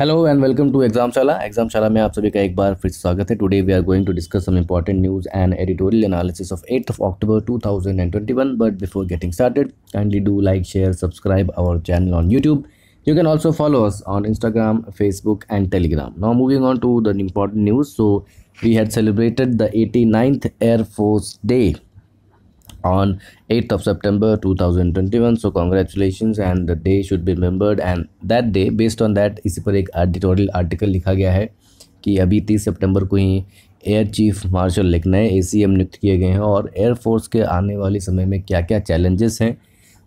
Hello and welcome to exam Shala exam Shala में आप सभी का एक बार फिर स्वागत है today we are going to discuss some important news and editorial analysis of eight of October 2021 but before getting started kindly do like share subscribe our channel on YouTube you can also follow us on Instagram Facebook and Telegram now moving on to the important news so we had celebrated the eighty ninth air force day on 8th of September 2021 so congratulations and the day should be remembered and that day based on that इसी पर एक editorial article लिखा गया है कि अभी 30 सितंबर को ही air chief martial एक नए ए नियुक्त किए गए हैं और एयरफोर्स के आने वाले समय में क्या क्या चैलेंजेस हैं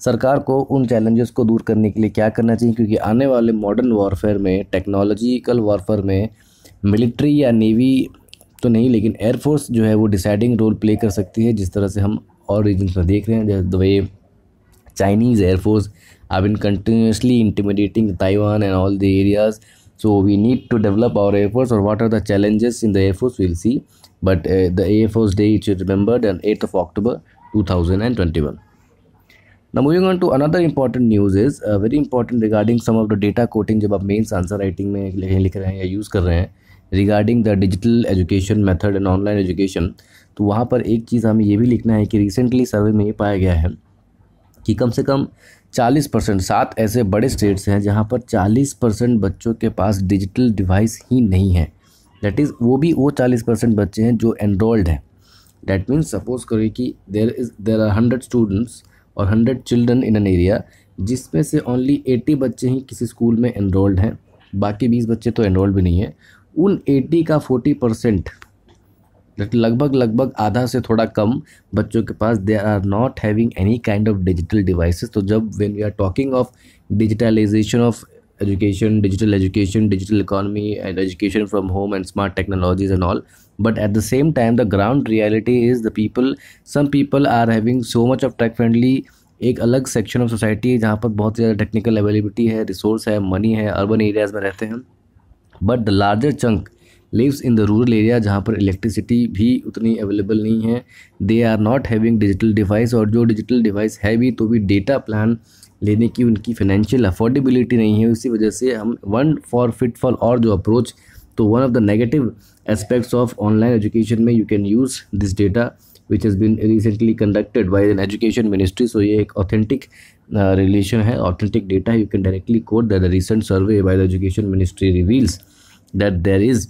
सरकार को उन चैलेंजेस को दूर करने के लिए क्या करना चाहिए क्योंकि आने वाले मॉडर्न वारफेयर में टेक्नोलॉजिकल वारफेयर में मिलिट्री या नेवी तो नहीं लेकिन एयरफोर्स जो है वो डिसाइडिंग रोल प्ले कर सकती है जिस तरह से हम और रीजन्स में देख रहे हैं जैसे वे Chinese airforce I been continuously intimidating Taiwan and all the areas so we need to develop our airforce और what are the challenges in the airforce will see but the airforce day each remember eight of October two thousand and twenty one ना moving on to another important news is very important regarding some of the data quoting जब आप mains answer writing में लिख रहे हैं या use कर रहे हैं regarding the digital education method and online education तो वहाँ पर एक चीज़ हमें ये भी लिखना है कि रिसेंटली सर्वे में ये पाया गया है कि कम से कम 40 परसेंट सात ऐसे बड़े स्टेट्स हैं जहाँ पर 40 परसेंट बच्चों के पास डिजिटल डिवाइस ही नहीं है दैट इज़ वो भी वो 40 परसेंट बच्चे हैं जो एनरोल्ड हैं डैट मीन्स सपोज करिए कि there is there are hundred students और hundred children in an area जिसमें से ओनली एटी बच्चे ही किसी स्कूल में एनरोल्ड हैं बाकी बीस बच्चे तो एनरोल्ड भी नहीं हैं उन एटी का फोर्टी परसेंट दैट लगभग लगभग आधा से थोड़ा कम बच्चों के पास they are not having any kind of digital device तो जब when we are talking of digitalisation of education digital education digital economy and education from home and smart technologies and all but at the same time the ground reality is the people some people are having so much of tech friendly एक अलग section of society जहाँ पर बहुत ज़्यादा technical availability है resource है money है urban areas में रहते हैं but the larger chunk lives in the rural area जहाँ पर इलेक्ट्रिसिटी भी उतनी अवेलेबल नहीं है they are not having digital device और जो डिजिटल डिवाइस है भी तो भी डेटा प्लान लेने की उनकी फाइनेंशियल अफोर्डेबिलिटी नहीं है इसी वजह से हम वन फॉर फिट फॉर और जो अप्रोच तो one of the negative aspects of online education में you can use this data which has been recently conducted by an education ministry so ये एक ऑथेंटिक रिलेशन uh, है authentic data you can directly quote that the recent survey by the education ministry reveals that there is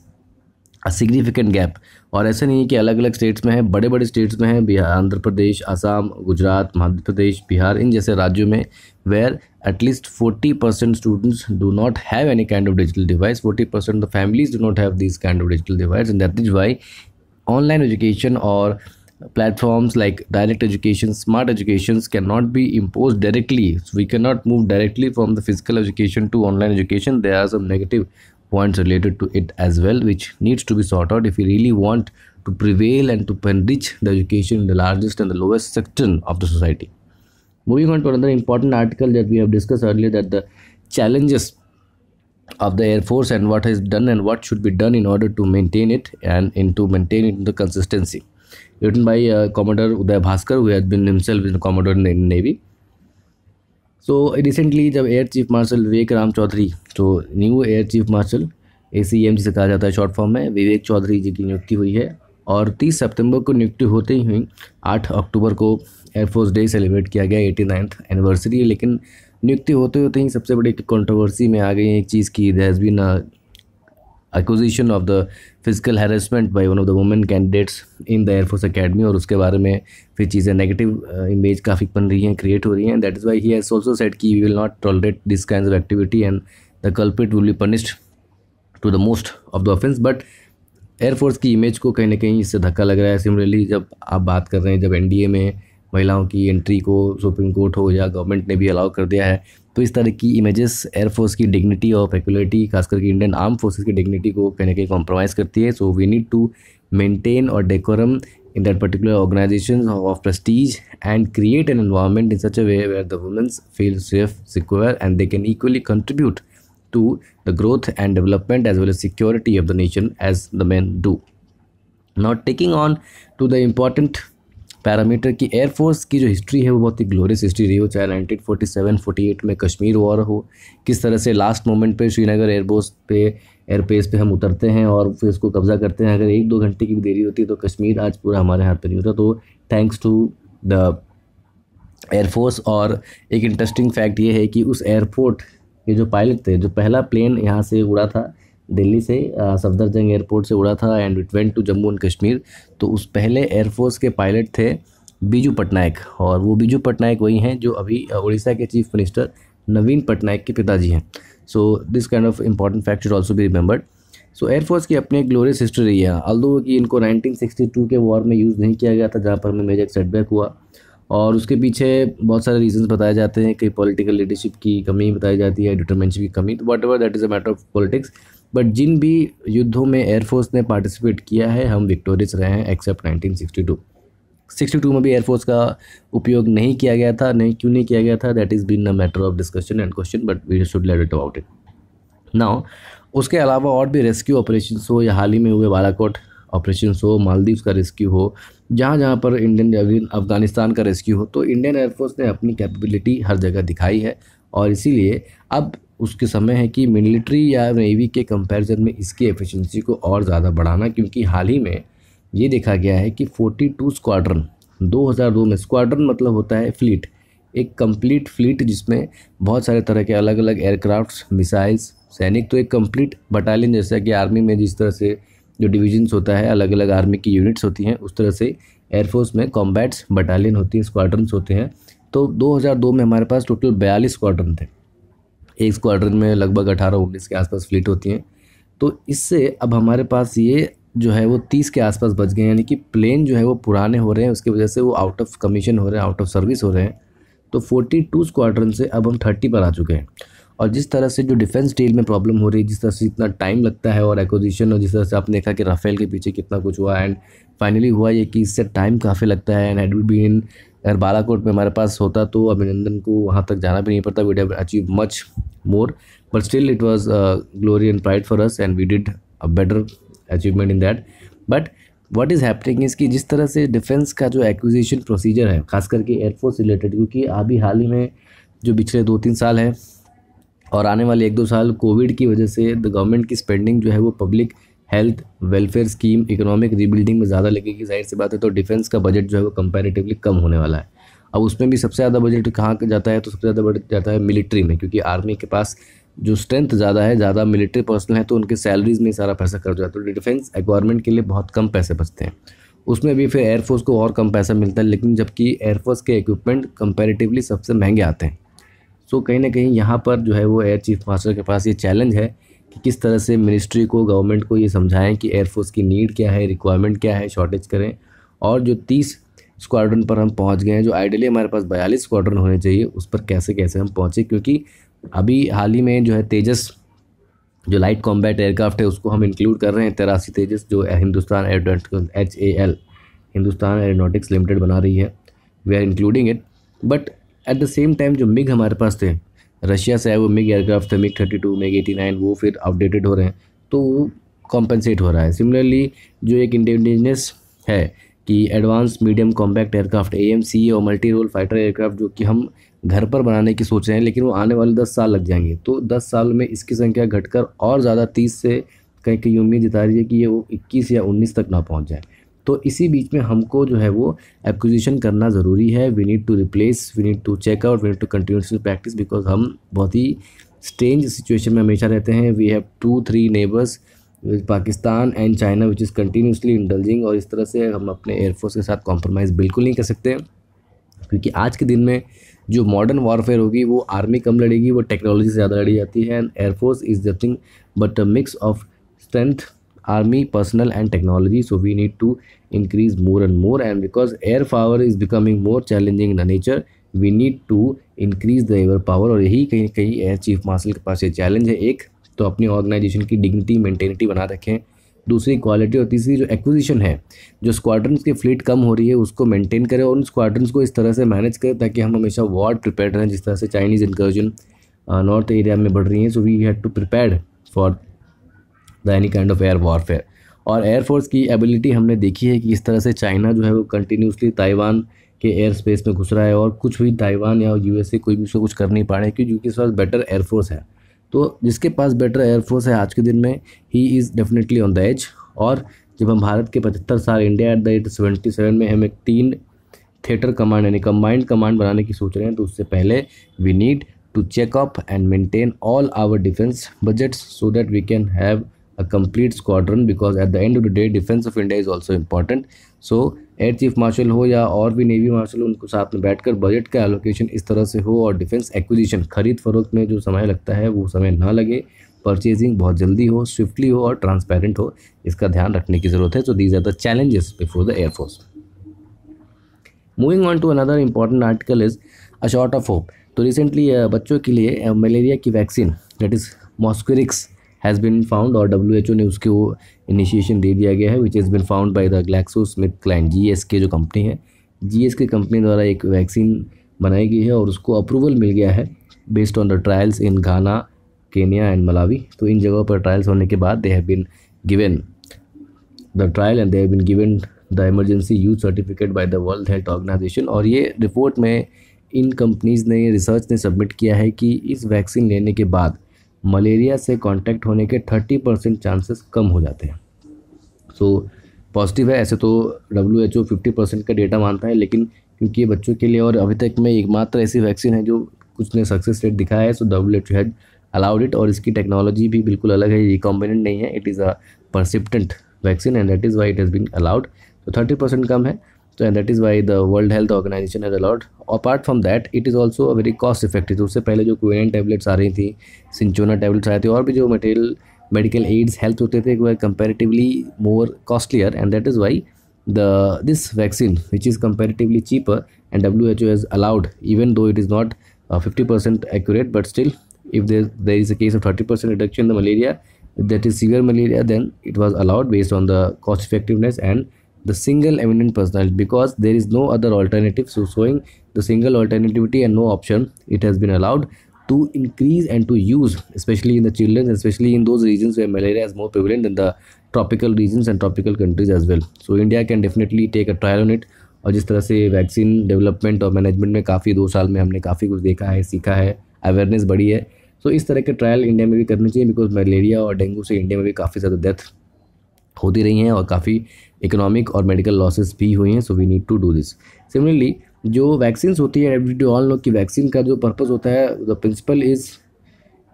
significant gap और ऐसा नहीं है कि अलग अलग स्टेट्स में है बड़े बड़े स्टेट्स में है बिहार आंध्र प्रदेश आसाम गुजरात मध्य प्रदेश बिहार इन जैसे राज्यों में where at least forty percent students do not have any kind of digital device forty percent the families do not have this kind of digital device and that is why online education और platforms like direct education smart education can not be impose directly we can not move directly from the physical education to online education they are some negative points related to it as well which needs to be sorted out if we really want to prevail and to enrich the education in the largest and the lowest section of the society moving on to another important article that we have discussed earlier that the challenges of the air force and what is done and what should be done in order to maintain it and in to maintain it in the consistency written by uh, commodore uday bhaskar who has been himself the commodore in the navy so so, recently जब air chief marshal Vivek Ram Chaudhari तो new air chief marshal A C M जिसे कहा जाता है short form में विवेक चौधरी जी की नियुक्ति हुई है और 30 सितंबर को नियुक्ति होते ही हुई आठ अक्टूबर को एयरफोर्स डे सेलिब्रेट किया गया एटी नाइन्थ एनिवर्सरी लेकिन नियुक्ति होते होते ही सबसे बड़ी कॉन्ट्रोवर्सी में आ गई एक चीज़ की there's been acquisition of the physical harassment by one of the women candidates in the air force academy और उसके बारे में फिर चीज़ें नेगेटिव इमेज काफ़ी बन रही हैं क्रिएट हो रही हैं that is why he has also set की we will not tolerate this kind of activity and the culprit will be punished to the most of the offence but air force की image को कहीं ना कहीं इससे धक्का लग रहा है सिमिलरली जब आप बात कर रहे हैं जब एन डी ए में महिलाओं की एंट्री को सुप्रीम कोर्ट हो या गवर्नमेंट ने भी अलाउ कर दिया है तो इस तरह की इमेजेस एयरफोर्स की डिग्निटी और पेकुलरिटी खासकर करके इंडियन आर्म फोर्सेज की डिग्निटी को कहीं ना कहीं कॉम्प्रोमाइज़ करती है so we need to maintain और decorum in that particular organisation of prestige and create an environment in such a way where the womens feel safe secure and they can equally contribute to the growth and development as well as security of the nation as the man do not taking on to the important parameter की air force की जो history है वो बहुत ही glorious history रही हो चाहे nineteen forty seven forty eight में कश्मीर वॉर हो किस तरह से लास्ट मोमेंट पे श्रीनगर एयरबोस पे एयरपेस पे हम उतरते हैं और फिर उसको कब्जा करते हैं अगर एक दो घंटे की भी देरी होती है तो कश्मीर आज पूरा हमारे हाथ पर नहीं होता तो थैंक्स टू द एयरफोर्स और एक इंटरेस्टिंग फैक्ट ये है कि उस एयरपोर्ट के जो पायलट थे जो पहला प्लेन यहाँ से उड़ा था दिल्ली से सफदरजंग एयरपोर्ट से उड़ा था and it went to Jammu and Kashmir तो उस पहले एयरफोर्स के पायलट थे बीजू पटनायक और वो बीजू पटनायक वही हैं जो अभी उड़ीसा के चीफ मिनिस्टर नवीन पटनायक के पिताजी हैं so this kind of important fact should also भी रिमेंबर्ड सो एयरफोर्स की अपनी एक ग्लोरियस हिस्ट्री रही है अल्दो कि इनको 1962 के वॉर में यूज़ नहीं किया गया था जहाँ पर हमें मेजर सेटबैक हुआ और उसके पीछे बहुत सारे रीजंस बताए जाते हैं कई पॉलिटिकल लीडरशिप की कमी बताई जाती है डिटर्मेंशिप की कमी तो whatever that is a matter of politics but जिन भी युद्धों में एयरफोर्स ने पार्टिसिपेट किया है हम विक्टोरियस रहे हैं except nineteen sixty two sixty two में भी एयरफोर्स का उपयोग नहीं किया गया था नहीं क्यों नहीं किया गया था that is been a matter of discussion and question but we should let it about it now उसके अलावा और भी रेस्क्यू ऑपरेशन हो या हाल ही में हुए बालाकोट ऑपरेशन हो मालदीव का रेस्क्यू हो जहाँ जहाँ पर इंडियन अफगानिस्तान का रेस्क्यू हो तो इंडियन एयरफोर्स ने अपनी कैपेबिलिटी हर जगह दिखाई है और इसीलिए अब उसके समय है कि मिलिट्री या नेवी के कंपैरिजन में इसकी एफिशिएंसी को और ज़्यादा बढ़ाना क्योंकि हाल ही में ये देखा गया है कि 42 स्क्वाड्रन 2002 में स्क्वाड्रन मतलब होता है फ्लीट एक कंप्लीट फ्लीट जिसमें बहुत सारे तरह के अलग अलग एयरक्राफ्ट मिसाइल्स सैनिक तो एक कम्प्लीट बटालियन जैसा कि आर्मी में जिस तरह से जो डिविजन्स होता है अलग अलग आर्मी की यूनिट्स होती हैं उस तरह से एयरफोर्स में कॉम्बैट्स बटालियन होती हैं स्क्वाड्रन्स होते हैं तो 2002 में हमारे पास टोटल बयालीस स्क्वाड्रन थे एक स्क्वाड्रन में लगभग अठारह उन्नीस के आसपास फ्लीट होती हैं तो इससे अब हमारे पास ये जो है वो तीस के आसपास बच गए यानी कि प्लेन जो है वो पुराने हो रहे हैं उसकी वजह से वो आउट ऑफ कमीशन हो रहे हैं आउट ऑफ सर्विस हो रहे हैं तो फोर्टी टू स्क्वाड्रन से अब हम थर्टी पर आ चुके हैं और जिस तरह से जो डिफेंस डील में प्रॉब्लम हो रही है जिस तरह से इतना टाइम लगता है और एक्विजिशन और जिस तरह से आपने देखा कि राफेल के पीछे कितना कुछ हुआ एंड फाइनली हुआ ये कि इससे टाइम काफ़ी लगता है एंड हैड बी इन अगर बालाकोट में हमारे पास होता तो अभिनंदन को वहाँ तक जाना भी नहीं पड़ता वी डेव achieve much more but still it was glory and pride for us and we did a better achievement in that but what is happening इसकी जिस तरह से डिफेंस का जो एक्विजिशन प्रोसीजर है खास करके एयरफोर्स रिलेटेड क्योंकि अभी हाल ही में जो पिछले दो तीन साल हैं और आने वाले एक दो साल कोविड की वजह से द गवर्नमेंट की स्पेंडिंग जो है वो public health welfare scheme economic rebuilding में ज़्यादा लगेगी जाहिर सी बात है तो डिफेंस का बजट जो है वो कंपेरेटिवली कम होने वाला है अब उसमें भी सबसे ज़्यादा बजट कहाँ जाता है तो सबसे ज़्यादा बजट जाता है मिलिट्री में क्योंकि आर्मी के पास जो स्ट्रेंथ ज़्यादा है ज़्यादा मिलिट्री पर्सनल है तो उनके सैलरीज़ में सारा पैसा खर्च जाता है तो डिफेंस एक्वायरमेंट के लिए बहुत कम पैसे बचते हैं उसमें भी फिर एयरफोर्स को और कम पैसा मिलता है लेकिन जबकि एयरफोर्स के इक्विपमेंट कंपेरेटिवली सबसे महंगे आते हैं सो कहीं ना कहीं यहाँ पर जो है वो एयर चीफ मास्टर के पास ये चैलेंज है कि किस तरह से मिनिस्ट्री को गवर्नमेंट को ये समझाएं कि एयरफोर्स की नीड क्या है रिक्वायरमेंट क्या है शॉर्टेज करें और जो तीस स्क्वाड्रन पर हम पहुंच गए हैं जो आइडियली हमारे पास बयालीस स्क्वाड्रन होने चाहिए उस पर कैसे कैसे हम पहुंचे क्योंकि अभी हाल ही में जो है तेजस जो लाइट कॉम्बैट एयरक्राफ्ट है उसको हम इंक्लूड कर रहे हैं तेरासी तेजस जो Hindustan aeronautical H A L Hindustan aeronautics limited बना रही है we are including it but at the same time जो मिग हमारे पास थे रशिया से आए वो मिग एयरक्राफ्ट थे MiG thirty two MiG eighty nine वो फिर अपडेटेड हो रहे हैं तो वो कॉम्पनसेट हो रहा है सिमिलरली जो एक इंडिजिनियस है कि advance medium compact aircraft A M C और मल्टी रोल फाइटर एयरक्राफ्ट जो कि हम घर पर बनाने की सोच रहे हैं लेकिन वो आने वाले दस साल लग जाएंगे तो दस साल में इसकी संख्या घटकर और ज़्यादा तीस से कहीं कहीं उम्मीद जता रही है कि ये वो इक्कीस या उन्नीस तक ना पहुँच जाए तो इसी बीच में हमको जो है वो एक्विजिशन करना ज़रूरी है we need to replace we need to check out we need to continue practice because हम बहुत ही स्ट्रेंज सिचुएशन में हमेशा रहते हैं we have two three neighbours Pakistan and China which is continuously indulging और इस तरह से हम अपने एयरफोर्स के साथ कॉम्प्रोमाइज़ बिल्कुल नहीं कर सकते क्योंकि आज के दिन में जो मॉडर्न वॉरफेयर होगी वो आर्मी कम लड़ेगी वो टेक्नोलॉजी से ज़्यादा लड़ी जाती है and air force is nothing but a mix of strength army personnel and technology so we need to increase more and more and because air power is becoming more challenging in nature we need to increase the ever power और यही कहीं कहीं air chief martial के पास ये challenge है एक तो अपनी ऑर्गेनाइजेशन की डिग्निटी मेंटेनिटी बना रखें दूसरी क्वालिटी और तीसरी जो एक्विजिशन है जो स्क्वाड्रन की फ्लीट कम हो रही है उसको मेंटेन करें और उन स्क्वाड्रन को इस तरह से मैनेज करें ताकि हम हमेशा वॉर प्रिपेयर रहें जिस तरह से चाइनीज़ इंकर्जन नॉर्थ एरिया में बढ़ रही हैं so we had to prepare for the any kind of air warfare और एयरफोर्स की एबिलिटी हमने देखी है कि इस तरह से चाइना जो है वो कंटिन्यूसली ताइवान के एयर स्पेस में घुस रहा है और कुछ भी ताइवान या यूएसए कोई भी उसको कुछ कर नहीं पा रहे क्योंकि इस पास बेटर एयरफोर्स है तो जिसके पास बेटर एयरफोर्स है आज के दिन में ही is definitely on the edge और जब हम भारत के पचहत्तर साल India at the at seventy seven में हम एक तीन थिएटर कमांड यानी कम्बाइंड कमांड बनाने की सोच रहे हैं तो उससे पहले we need to check up and maintain all our defence budgets so that we can have a complete squadron because at the end of the day defence of India is also important so air chief marshal हो या और भी navy martial हो उनको साथ में बैठकर budget का एलोकेशन इस तरह से हो और डिफेंस एक्विजिशन खरीद फरोख्त में जो समय लगता है वो समय ना लगे परचेजिंग बहुत जल्दी हो स्विफ्टली हो और ट्रांसपेरेंट हो इसका ध्यान रखने की ज़रूरत है so these are the challenges before the air force moving on to another important article is a short of hope तो रिसेंटली बच्चों के लिए मलेरिया की vaccine that is Mosquirix has been found और डब्ल्यू ने उसके वो इनिशिएशन दे दिया गया है which is been found by the Glaxo Smith Kline G S K जो कंपनी है जी एस के कंपनी द्वारा एक वैक्सीन बनाई गई है और उसको अप्रूवल मिल गया है based on the trials in Ghana Kenya and Malawi तो इन जगहों पर ट्रायल्स होने के बाद they have been given the trial and they have been given the emergency use certificate by the world health organisation और ये रिपोर्ट में इन कंपनीज़ ने रिसर्च ने सबमिट किया है कि इस वैक्सीन लेने के बाद मलेरिया से कांटेक्ट होने के थर्टी परसेंट चांसेस कम हो जाते हैं सो so, पॉजिटिव है ऐसे तो W H O fifty percent का डेटा मानता है लेकिन क्योंकि ये बच्चों के लिए और अभी तक में एकमात्र ऐसी वैक्सीन है जो कुछ ने सक्सेस रेट दिखाया है so W H O had allowed it और इसकी टेक्नोलॉजी भी बिल्कुल अलग है ये कॉम्बिनेंट नहीं है it is a persistent vaccine and that is why it has been allowed तो थर्टी परसेंट कम है so and that is why the world health organization has allowed apart from that it is also a very cost effective So, उससे पहले जो क्वेन tablets आ रही थी सिंचोना tablets आ रही थी और भी जो मटेरियल मेडिकल एड्स हेल्प होते थे वे comparatively more costlier and that is the this vaccine which is comparatively cheaper and who has allowed even though it is not 50% uh, accurate but still if there, there is a case of 30% reduction in the malaria that is severe malaria then it was allowed based on the cost effectiveness and the single eminent personality because there is no other alternative so showing the single alternativity and no option it has been allowed to increase and to use specially in the children specially in those region where malaria is more prevalent in the tropical region and tropical countries as well so India can definitely take a trial on it और जिस तरह से vaccine development और management में काफ़ी दो साल में हमने काफ़ी कुछ देखा है सीखा है अवेयरनेस बढ़ी है सो so, इस तरह के ट्रायल इंडिया में भी करनी चाहिए बिकॉज मलेरिया और डेंगू से इंडिया में भी काफ़ी ज़्यादा डेथ होती रही हैं और काफ़ी इकोनॉमिक और मेडिकल लॉसेस भी हुई हैं so we need to do this similarly जो वैक्सीन्स होती है एवरी ऑल नो की वैक्सीन का जो पर्पज़ होता है द प्रिंसिपल इज़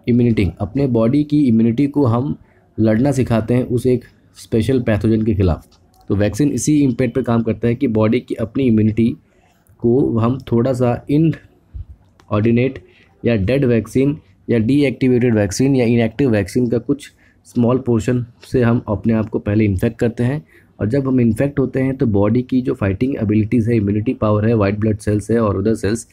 इम्यूनिटी अपने बॉडी की इम्यूनिटी को हम लड़ना सिखाते हैं उस एक स्पेशल पैथोजन के खिलाफ तो वैक्सीन इसी इम्पैक्ट पर काम करता है कि बॉडी की अपनी इम्यूनिटी को हम थोड़ा सा इन ऑर्डिनेट या डेड वैक्सीन या डीएक्टिवेटेड वैक्सीन या इनएक्टिव वैक्सीन का कुछ स्मॉल पोर्शन से हम अपने आप को पहले इन्फेक्ट करते हैं और जब हम इन्फेक्ट होते हैं तो बॉडी की जो फाइटिंग एबिलिटीज़ है इम्यूनिटी पावर है वाइट ब्लड सेल्स है और अदर सेल्स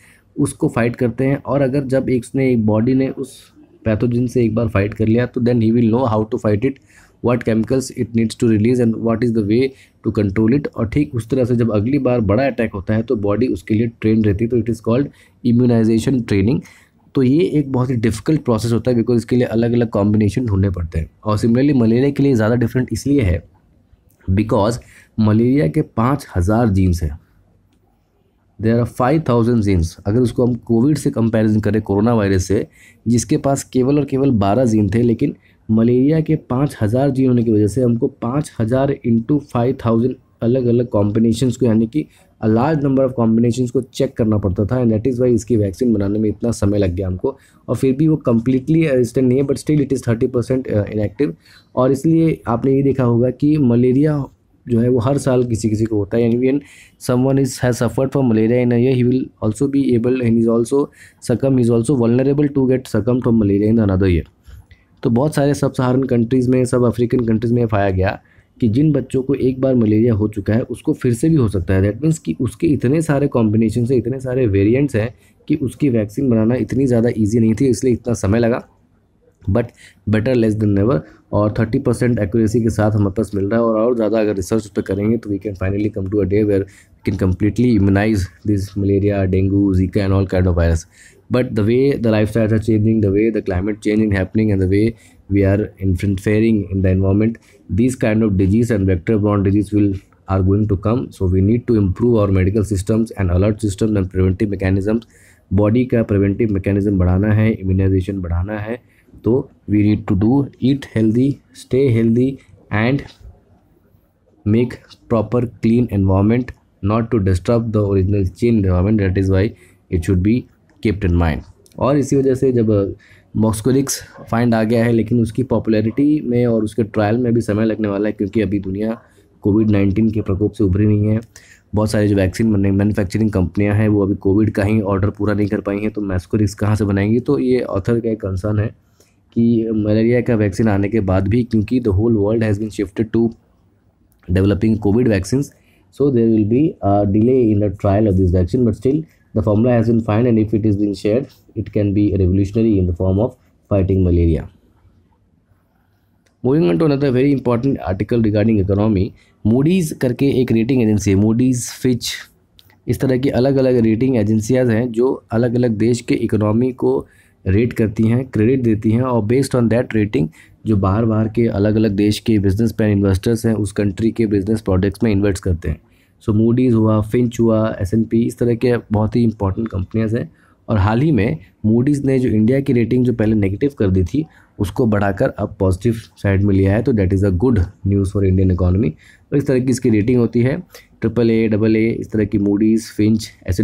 उसको फाइट करते हैं और अगर जब एक उसने एक बॉडी ने उस पैथोजिन से एक बार फाइट कर लिया तो then he will know how to fight it what chemicals it needs to release and what is the way to control it और ठीक उस तरह से जब अगली बार बड़ा अटैक होता है तो बॉडी उसके लिए ट्रेन रहती है तो it is called immunisation training तो ये एक बहुत ही डिफिकल्ट प्रोसेस होता है बिकॉज इसके लिए अलग अलग कॉम्बिनेशन ढूंढने पड़ते हैं और सिमिलरली मलेरिया के लिए ज़्यादा डिफरेंट इसलिए है बिकॉज मलेरिया के पाँच हज़ार जीन्स हैं there are five thousand genes अगर उसको हम कोविड से कंपेरिजन करें कोरोना वायरस से जिसके पास केवल और केवल बारह जीन थे लेकिन मलेरिया के पाँच हज़ार जीन होने की वजह से हमको पाँच हज़ार इंटू फाइव थाउजेंड अलग अलग कॉम्बिनेशन को यानी कि a large number of combination को चेक करना पड़ता था एंड दैट इज़ वाई इसकी वैक्सीन बनाने में इतना समय लग गया हमको और फिर भी वो कम्प्लीटली रेजिस्टेंट नहीं है but still it is thirty percent inactive और इसलिए आपने ये देखा होगा कि मलेरिया जो है वो हर साल किसी किसी को होता है यानी one is has suffered for malaria in a year he will also be able and is also succumb is also vulnerable to get succumb from malaria in another year तो बहुत सारे सब सहारन कंट्रीज़ में सब अफ्रीकन कंट्रीज़ में पाया गया कि जिन बच्चों को एक बार मलेरिया हो चुका है उसको फिर से भी हो सकता है दैट मीन्स कि उसके इतने सारे कॉम्बिनेशन से इतने सारे वेरिएंट्स हैं कि उसकी वैक्सीन बनाना इतनी ज़्यादा ईजी नहीं थी इसलिए इतना समय लगा but better less than never और थर्टी परसेंट एक्यूरेसी के साथ हमारे पास मिल रहा है और और ज़्यादा अगर रिसर्च तो करेंगे तो we can finally come to a day where can completely immunise this malaria dengue Zika and all kind of virus but the way the lifestyles are changing the way the climate change is happening and the way we are interfering in the environment these kind of disease and vector borne disease will are going to come so we need to improve our medical systems and alert systems and preventive mechanisms body का preventive mechanism बढ़ाना है immunisation बढ़ाना है तो we need to do eat healthy stay healthy and make proper clean environment not to disturb the original chain environment that is why it should be kept in mind और इसी वजह से जब मॉस्कोलिक्स फाइंड आ गया है लेकिन उसकी पॉपुलैरिटी में और उसके ट्रायल में भी समय लगने वाला है क्योंकि अभी दुनिया कोविड नाइन्टीन के प्रकोप से उभरी नहीं है बहुत सारी जो वैक्सीन मैन्युफैक्चरिंग कंपनियां हैं वो अभी कोविड का ही ऑर्डर पूरा नहीं कर पाई हैं तो मैस्कोरिक्स कहाँ से बनाएंगी तो ये ऑथर का एक कंसर्न है कि मलेरिया का वैक्सीन आने के बाद भी क्योंकि the whole world has been shifted to developing COVID vaccine so there will be delay in the trial of this vaccine but still The formula has been found and if it is being shared, it can be revolutionary in the form of fighting malaria. moving on to another very important article regarding economy Moody's करके एक rating agency है Moody's Fitch इस तरह की अलग अलग rating एजेंसियाज हैं जो अलग अलग देश के इकोनॉमी को रेट करती हैं क्रेडिट देती हैं और बेस्ड ऑन दैट रेटिंग जो बाहर बाहर के अलग अलग देश के बिजनेस पैन इन्वेस्टर्स हैं उस कंट्री के बिजनेस प्रोडक्ट्स में इन्वेस्ट करते हैं सो so, मूडीज़ हुआ फिंच हुआ एस इस तरह के बहुत ही इंपॉर्टेंट कंपनियाज़ हैं और हाल ही में मूडीज़ ने जो इंडिया की रेटिंग जो पहले नेगेटिव कर दी थी उसको बढ़ाकर अब पॉजिटिव साइड में लिया है तो that is a good news for Indian economy तो इस तरह की इसकी रेटिंग होती है ट्रिपल ए डबल ए इस तरह की मूडीज़ फिंच एस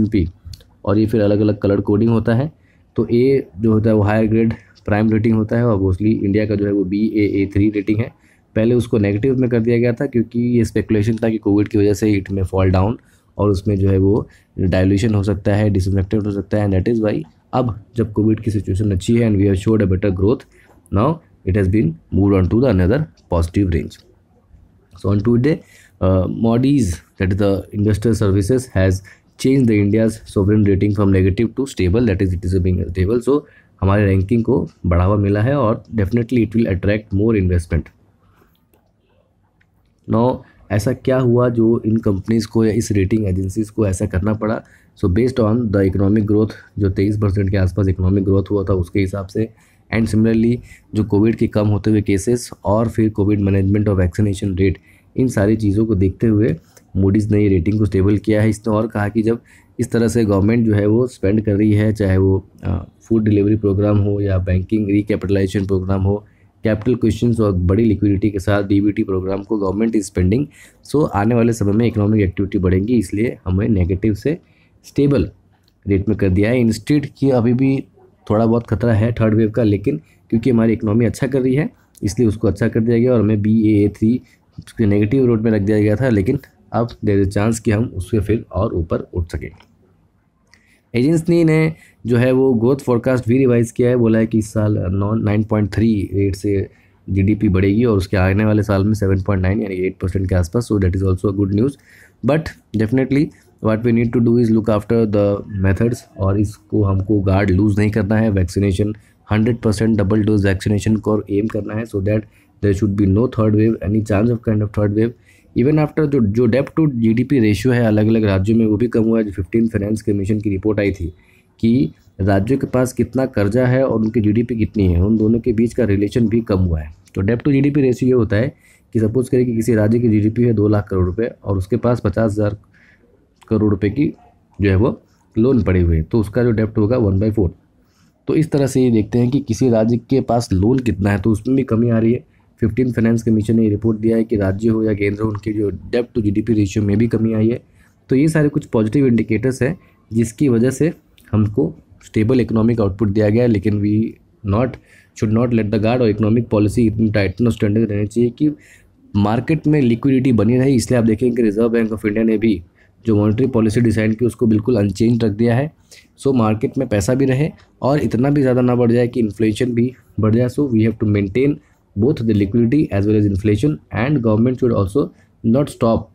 और ये फिर अलग अलग कलर कोडिंग होता है तो ए जो होता है वो हायर ग्रेड प्राइम रेटिंग होता है और मोस्टली इंडिया का जो है वो B A A three rating है पहले उसको नेगेटिव में कर दिया गया था क्योंकि ये स्पेकुलेशन था कि कोविड की वजह से इट में फॉल डाउन और उसमें जो है वो डायल्यूशन हो सकता है डिसइनफेक्टेड हो सकता है एंड दैट इज़ वाई अब जब कोविड की सिचुएशन अच्छी है and we have showed a better growth now it has been move on to the another positive range so on today Moody's that the the services has change the India's india's rating from negative to stable that is it is is stable so हमारे ranking को बढ़ावा मिला है और definitely it will attract more investment now ऐसा क्या हुआ जो इन कंपनीज़ को या इस रेटिंग एजेंसीज़ को ऐसा करना पड़ा so based on the economic growth जो तेईस परसेंट के आसपास इकोनॉमिक ग्रोथ हुआ था उसके हिसाब से एंड सिमिलरली जो कोविड के कम होते हुए केसेस और फिर कोविड मैनेजमेंट और वैक्सीनेशन रेट इन सारी चीज़ों को देखते हुए मूडीज़ ने ये रेटिंग को स्टेबल किया है इसने और कहा कि जब इस तरह से गवर्नमेंट जो है वो स्पेंड कर रही है चाहे वो फूड डिलीवरी प्रोग्राम हो या बैंकिंग रिकैपिटलाइजेशन प्रोग्राम हो कैपिटल क्वेश्चन और बड़ी लिक्विडिटी के साथ डीबीटी प्रोग्राम को गवर्नमेंट इज स्पेंडिंग सो आने वाले समय में इकोनॉमिक एक्टिविटी बढ़ेंगी इसलिए हमें नेगेटिव से स्टेबल रेट में कर दिया है इंस्टीट की अभी भी थोड़ा बहुत खतरा है थर्ड वेव का लेकिन क्योंकि हमारी इकोनॉमी अच्छा कर रही है इसलिए उसको अच्छा कर दिया गया और हमें B A A three negative रोड में रख दिया गया था लेकिन अब देर इज चांस कि हम उसके फिर और ऊपर उठ सकें एजेंसी ने जो है वो ग्रोथ फोरकास्ट भी रिवाइज़ किया है बोला है कि इस साल नाइन पॉइंट थ्री रेट से जीडीपी बढ़ेगी और उसके आने वाले साल में सेवन पॉइंट नाइन यानी एट परसेंट के आसपास so that is also a good news but definitely what we need to do is look after the methods और इसको हमको गार्ड लूज़ नहीं करना है vaccination hundred percent double dose vaccination को एम करना है so that there should be no third wave any chance of kind of third wave even after जो जो डेप्ट टू जीडीपी रेशियो है अलग अलग राज्यों में वो भी कम हुआ है जो फिफ्टीन फाइनेंस कमीशन की रिपोर्ट आई थी कि राज्यों के पास कितना कर्जा है और उनकी जीडीपी कितनी है उन दोनों के बीच का रिलेशन भी कम हुआ है तो डेप टू जीडीपी रेशियो ये होता है कि सपोज़ करें कि किसी राज्य की जीडीपी है दो लाख करोड़ रुपये और उसके पास पचास हज़ार करोड़ रुपये की जो है वो लोन पड़े हुए हैं तो उसका जो डेप्ट होगा वन बाई फोर तो इस तरह से ये देखते हैं कि किसी राज्य के पास लोन कितना है तो उसमें भी कमी आ रही है फिफ्टीन फाइनेंस कमीशन ने रिपोर्ट दिया है कि राज्य हो या केंद्र हो उनके जो डेप्ट टू जीडीपी रेशियो में भी कमी आई है तो ये सारे कुछ पॉजिटिव इंडिकेटर्स हैं जिसकी वजह से हमको स्टेबल इकोनॉमिक आउटपुट दिया गया है लेकिन we not should not let the guard और इकोनॉमिक पॉलिसी इतनी टाइटन और स्टैंडर्ड रहनी चाहिए कि मार्केट में लिक्विडिटी बनी रही इसलिए आप देखेंगे कि रिजर्व बैंक ऑफ इंडिया ने भी जो मॉनेटरी पॉलिसी डिसाइड की उसको बिल्कुल अनचेंज रख दिया है सो so, मार्केट में पैसा भी रहे और इतना भी ज़्यादा ना बढ़ जाए कि इन्फ्लेशन भी बढ़ जाए so we have to maintain both the liquidity as well as inflation and government should also not stop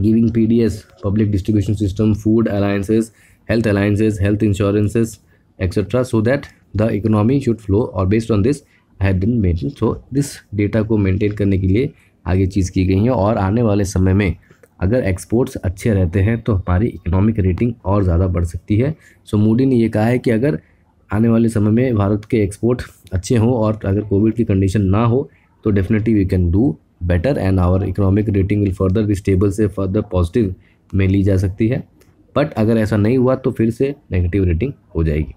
giving pds public distribution system food alliances health alliances health insurances etc so that the economy should flow or based on this I have been mentioned so this data ko maintain karne ke liye आगे चीज़ की गई है और आने वाले समय में अगर एक्सपोर्ट्स अच्छे रहते हैं तो हमारी इकोनॉमिक रेटिंग और ज़्यादा बढ़ सकती है सो so, मोदी ने यह कहा है कि अगर आने वाले समय में भारत के एक्सपोर्ट अच्छे हों और अगर कोविड की कंडीशन ना हो तो definitely we can do better and our economic rating will further भी स्टेबल से फर्दर पॉजिटिव में ली जा सकती है बट अगर ऐसा नहीं हुआ तो फिर से नेगेटिव रेटिंग हो जाएगी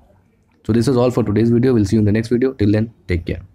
so this is all for today's video will see you in the next video till then take care